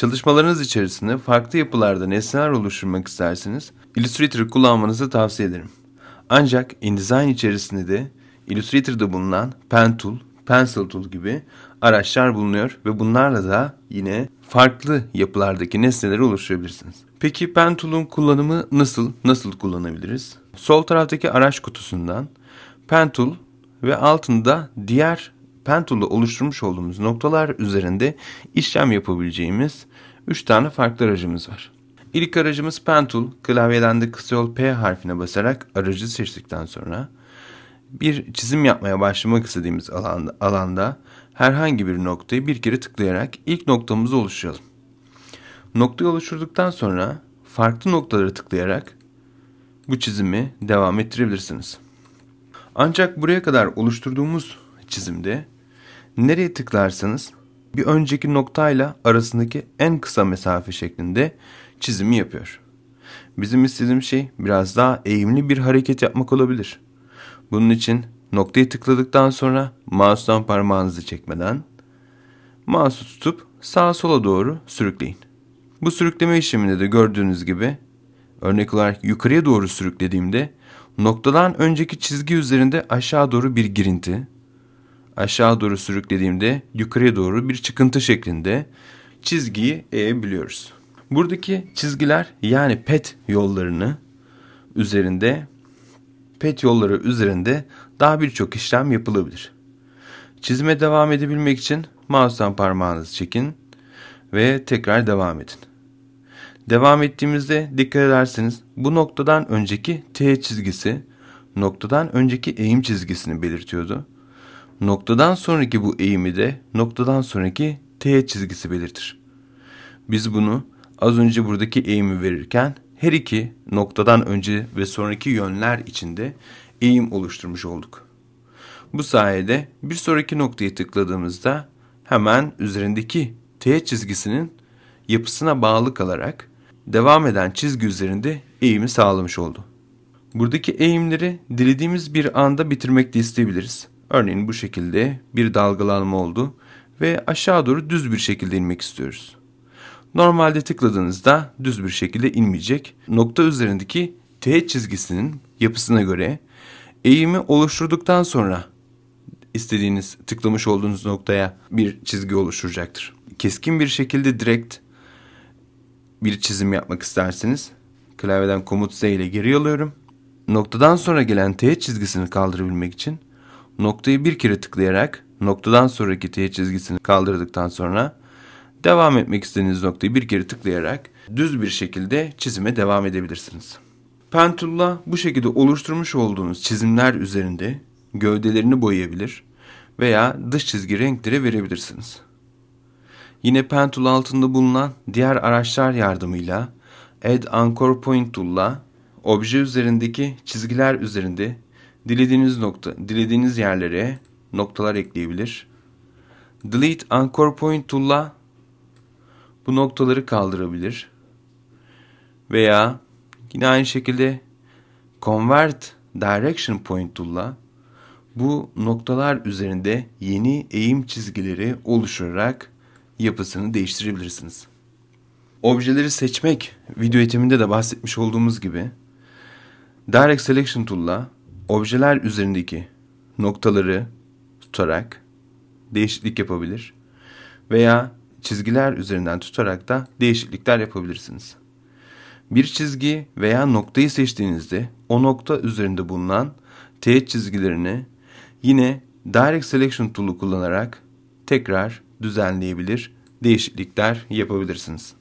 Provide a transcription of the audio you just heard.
Çalışmalarınız içerisinde farklı yapılarda nesneler oluşturmak isterseniz Illustrator'ı kullanmanızı tavsiye ederim. Ancak InDesign içerisinde de Illustrator'da bulunan Pen Tool, Pencil Tool gibi araçlar bulunuyor ve bunlarla da yine farklı yapılardaki nesneleri oluşturabilirsiniz. Peki Pen Tool'un kullanımı nasıl, nasıl kullanabiliriz? Sol taraftaki araç kutusundan Pen Tool ve altında diğer Pentool'da oluşturmuş olduğumuz noktalar üzerinde işlem yapabileceğimiz 3 tane farklı aracımız var. İlk aracımız Pentool. Klavyeden de kısa yol P harfine basarak aracı seçtikten sonra bir çizim yapmaya başlamak istediğimiz alanda, alanda herhangi bir noktayı bir kere tıklayarak ilk noktamızı oluşturalım. Noktayı oluşturduktan sonra farklı noktalara tıklayarak bu çizimi devam ettirebilirsiniz. Ancak buraya kadar oluşturduğumuz çizimde Nereye tıklarsanız bir önceki noktayla arasındaki en kısa mesafe şeklinde çizimi yapıyor. Bizim istediğim şey biraz daha eğimli bir hareket yapmak olabilir. Bunun için noktayı tıkladıktan sonra mouse'dan parmağınızı çekmeden mouse'u tutup sağa sola doğru sürükleyin. Bu sürükleme işleminde de gördüğünüz gibi örnek olarak yukarıya doğru sürüklediğimde noktadan önceki çizgi üzerinde aşağı doğru bir girinti, aşağı doğru sürüklediğimde yukarıya doğru bir çıkıntı şeklinde çizgiyi eğebiliyoruz. Buradaki çizgiler yani pet yollarını üzerinde pet yolları üzerinde daha birçok işlem yapılabilir. Çizime devam edebilmek için mouse'dan parmağınızı çekin ve tekrar devam edin. Devam ettiğimizde dikkat ederseniz bu noktadan önceki T çizgisi noktadan önceki eğim çizgisini belirtiyordu. Noktadan sonraki bu eğimi de noktadan sonraki T çizgisi belirtir. Biz bunu az önce buradaki eğimi verirken her iki noktadan önce ve sonraki yönler içinde eğim oluşturmuş olduk. Bu sayede bir sonraki noktaya tıkladığımızda hemen üzerindeki T çizgisinin yapısına bağlı kalarak devam eden çizgi üzerinde eğimi sağlamış oldu. Buradaki eğimleri dilediğimiz bir anda bitirmek de isteyebiliriz. Örneğin bu şekilde bir dalgalanma oldu ve aşağı doğru düz bir şekilde inmek istiyoruz. Normalde tıkladığınızda düz bir şekilde inmeyecek. Nokta üzerindeki T çizgisinin yapısına göre eğimi oluşturduktan sonra istediğiniz tıklamış olduğunuz noktaya bir çizgi oluşturacaktır. Keskin bir şekilde direkt bir çizim yapmak isterseniz klavyeden komut Z ile geri alıyorum. Noktadan sonra gelen T çizgisini kaldırabilmek için noktayı bir kere tıklayarak noktadan sonraki T çizgisini kaldırdıktan sonra devam etmek istediğiniz noktayı bir kere tıklayarak düz bir şekilde çizime devam edebilirsiniz. Pentulla bu şekilde oluşturmuş olduğunuz çizimler üzerinde gövdelerini boyayabilir veya dış çizgi renkleri verebilirsiniz. Yine pen altında bulunan diğer araçlar yardımıyla Add Anchor Point tool'la obje üzerindeki çizgiler üzerinde Dilediğiniz nokta, dilediğiniz yerlere noktalar ekleyebilir. Delete anchor point tool'la bu noktaları kaldırabilir. Veya yine aynı şekilde convert direction point tool'la bu noktalar üzerinde yeni eğim çizgileri oluşturarak yapısını değiştirebilirsiniz. Objeleri seçmek video eğitiminde de bahsetmiş olduğumuz gibi Direct Selection Tool'la objeler üzerindeki noktaları tutarak değişiklik yapabilir veya çizgiler üzerinden tutarak da değişiklikler yapabilirsiniz. Bir çizgi veya noktayı seçtiğinizde o nokta üzerinde bulunan teğet çizgilerini yine Direct Selection Tool'u kullanarak tekrar düzenleyebilir, değişiklikler yapabilirsiniz.